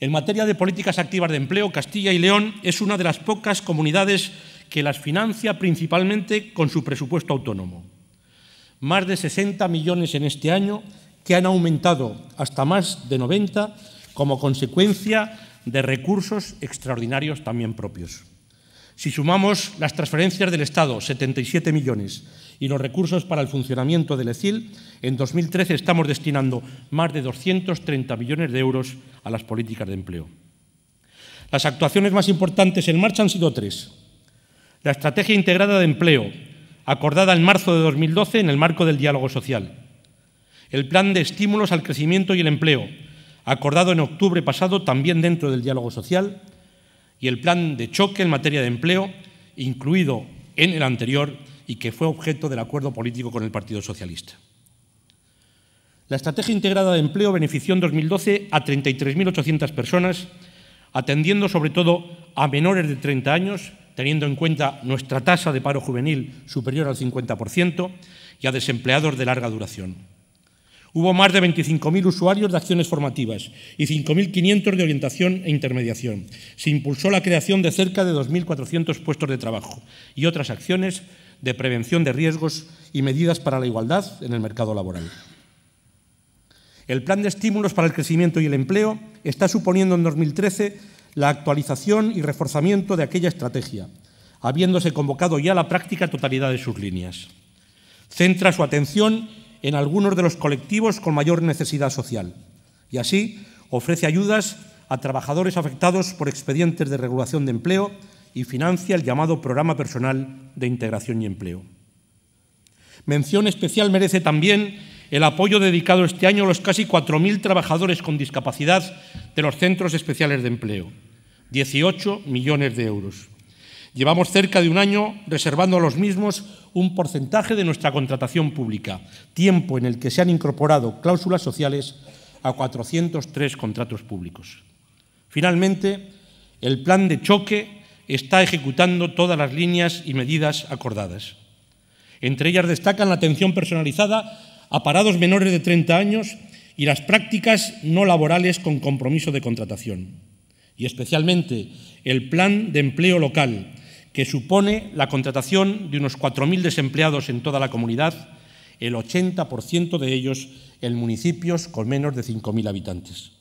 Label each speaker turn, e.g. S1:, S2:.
S1: En materia de políticas activas de empleo, Castilla y León es una de las pocas comunidades que las financia principalmente con su presupuesto autónomo. Más de 60 millones en este año, que han aumentado hasta más de 90 como consecuencia de recursos extraordinarios también propios. Si sumamos las transferencias del Estado, 77 millones, y los recursos para el funcionamiento del ECIL, en 2013 estamos destinando más de 230 millones de euros a las políticas de empleo. Las actuaciones más importantes en marcha han sido tres. La Estrategia Integrada de Empleo, acordada en marzo de 2012 en el marco del diálogo social. El Plan de Estímulos al Crecimiento y el Empleo, acordado en octubre pasado también dentro del diálogo social y el plan de choque en materia de empleo, incluido en el anterior y que fue objeto del acuerdo político con el Partido Socialista. La Estrategia Integrada de Empleo benefició en 2012 a 33.800 personas, atendiendo sobre todo a menores de 30 años, teniendo en cuenta nuestra tasa de paro juvenil superior al 50% y a desempleados de larga duración. Hubo más de 25.000 usuarios de acciones formativas y 5.500 de orientación e intermediación. Se impulsó la creación de cerca de 2.400 puestos de trabajo y otras acciones de prevención de riesgos y medidas para la igualdad en el mercado laboral. El Plan de Estímulos para el Crecimiento y el Empleo está suponiendo en 2013 la actualización y reforzamiento de aquella estrategia, habiéndose convocado ya la práctica totalidad de sus líneas. Centra su atención en algunos de los colectivos con mayor necesidad social y así ofrece ayudas a trabajadores afectados por expedientes de regulación de empleo y financia el llamado Programa Personal de Integración y Empleo. Mención especial merece también el apoyo dedicado este año a los casi 4.000 trabajadores con discapacidad de los centros especiales de empleo, 18 millones de euros. Llevamos cerca de un año reservando a los mismos un porcentaje de nuestra contratación pública, tiempo en el que se han incorporado cláusulas sociales a 403 contratos públicos. Finalmente, el plan de choque está ejecutando todas las líneas y medidas acordadas. Entre ellas destacan la atención personalizada a parados menores de 30 años y las prácticas no laborales con compromiso de contratación. Y especialmente el plan de empleo local, que supone la contratación de unos 4.000 desempleados en toda la comunidad, el 80% de ellos en municipios con menos de 5.000 habitantes.